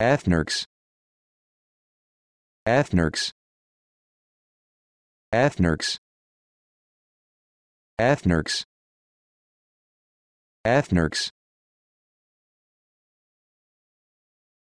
Ethnarchs Ethnarchs Ethnarchs Ethnarchs Ethnarchs